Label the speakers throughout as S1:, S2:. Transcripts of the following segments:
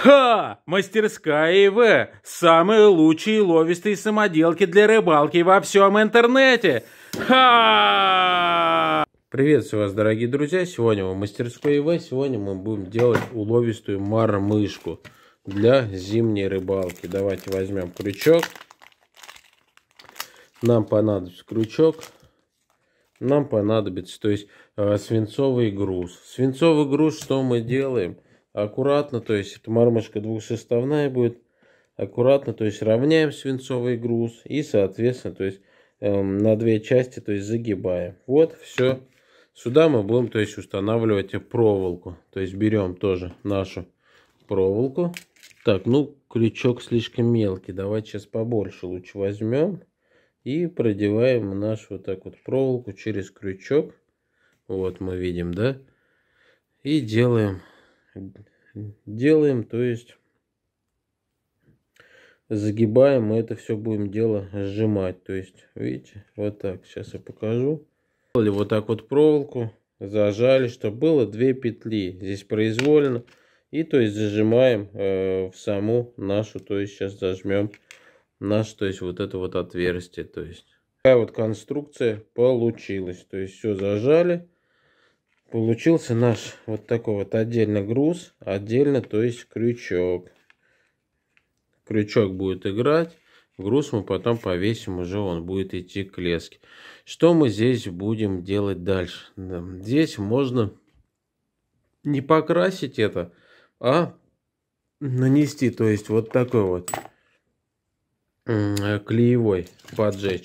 S1: Ха! Мастерская ИВ! Самые лучшие ловистые самоделки для рыбалки во всем интернете! Ха! Приветствую вас, дорогие друзья! Сегодня в мастерской ИВ. Сегодня мы будем делать уловистую мормышку для зимней рыбалки. Давайте возьмем крючок. Нам понадобится крючок. Нам понадобится, то есть, э, свинцовый груз. Свинцовый груз что мы делаем? аккуратно, то есть эта мормышка двухсоставная будет, аккуратно, то есть равняем свинцовый груз и, соответственно, то есть эм, на две части, то есть загибаем. Вот, все. Сюда мы будем, то есть, устанавливать проволоку. То есть берем тоже нашу проволоку. Так, ну, крючок слишком мелкий. Давайте сейчас побольше лучше возьмем. И продеваем нашу вот так вот проволоку через крючок. Вот мы видим, да? И делаем делаем, то есть загибаем, мы это все будем дело сжимать. То есть, видите, вот так, сейчас я покажу. Сделали вот так вот проволоку, зажали, чтобы было две петли, здесь произвольно. И то есть зажимаем э, в саму нашу, то есть сейчас зажмем наш, то есть вот это вот отверстие, то есть. Такая вот конструкция получилась, то есть все зажали получился наш вот такой вот отдельно груз, отдельно, то есть крючок. Крючок будет играть, груз мы потом повесим, уже он будет идти к леске. Что мы здесь будем делать дальше? Здесь можно не покрасить это, а нанести, то есть вот такой вот клеевой поджечь.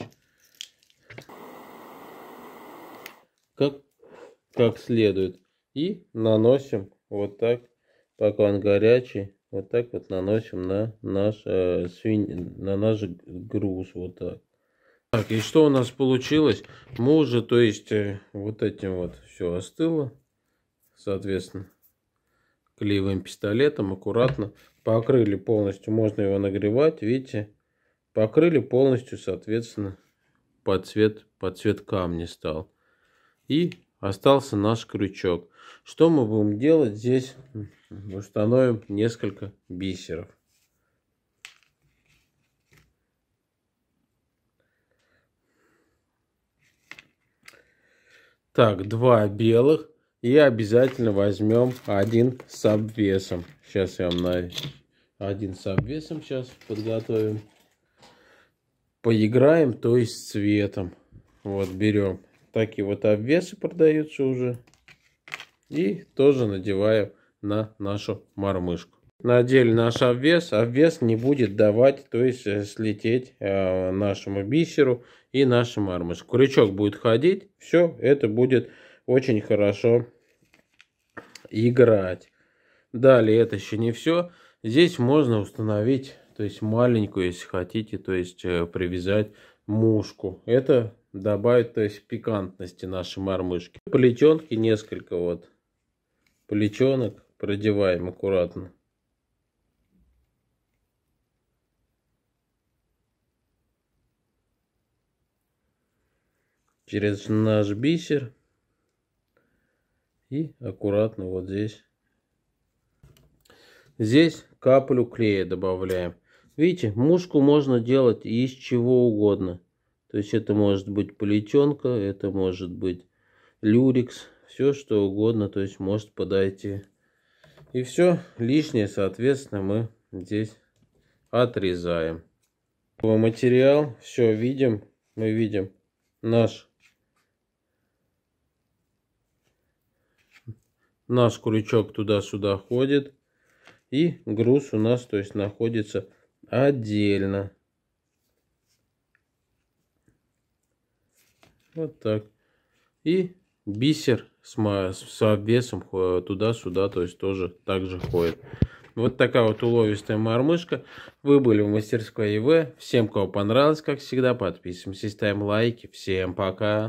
S1: Как как следует. И наносим вот так, пока он горячий, вот так вот наносим на наш, э, свинь, на наш груз. Вот так. Так, и что у нас получилось? Мы уже, то есть, э, вот этим вот все остыло. Соответственно, клеевым пистолетом аккуратно покрыли полностью. Можно его нагревать, видите? Покрыли полностью, соответственно, под цвет, под цвет камня стал. И остался наш крючок. Что мы будем делать здесь? Установим несколько бисеров. Так, два белых. И обязательно возьмем один с обвесом. Сейчас я вам на один с обвесом сейчас подготовим. Поиграем, то есть цветом. Вот, берем такие вот обвесы продаются уже. И тоже надеваю на нашу мормышку. Надели наш обвес, обвес не будет давать, то есть э, слететь э, нашему бисеру и нашему мормышку. Крючок будет ходить, все, это будет очень хорошо играть. Далее это еще не все. Здесь можно установить, то есть маленькую, если хотите, то есть э, привязать мушку. Это добавит, то есть, пикантности нашей мормышки. Плетенки несколько вот. Плетенок продеваем аккуратно. Через наш бисер. И аккуратно вот здесь. Здесь каплю клея добавляем. Видите, мушку можно делать из чего угодно. То есть это может быть плетенка, это может быть люрикс, все что угодно, то есть может подойти. И все лишнее, соответственно, мы здесь отрезаем. Материал, все видим, мы видим наш наш крючок туда-сюда ходит. И груз у нас, то есть, находится отдельно. Вот так. И бисер с, с обвесом туда-сюда, то есть тоже так же ходит. Вот такая вот уловистая мормышка. Вы были в мастерской ИВ. Всем, кого понравилось, как всегда, подписываемся, ставим лайки. Всем пока!